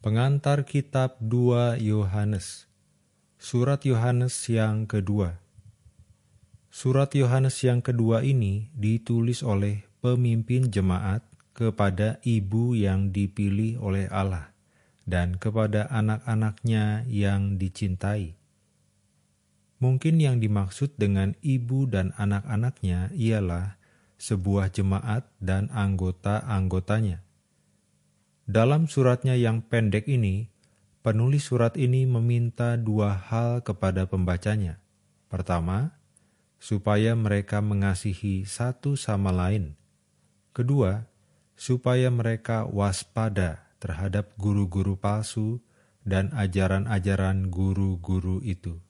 Pengantar Kitab 2 Yohanes Surat Yohanes yang kedua Surat Yohanes yang kedua ini ditulis oleh pemimpin jemaat kepada ibu yang dipilih oleh Allah dan kepada anak-anaknya yang dicintai. Mungkin yang dimaksud dengan ibu dan anak-anaknya ialah sebuah jemaat dan anggota-anggotanya dalam suratnya yang pendek ini, penulis surat ini meminta dua hal kepada pembacanya. Pertama, supaya mereka mengasihi satu sama lain. Kedua, supaya mereka waspada terhadap guru-guru palsu dan ajaran-ajaran guru-guru itu.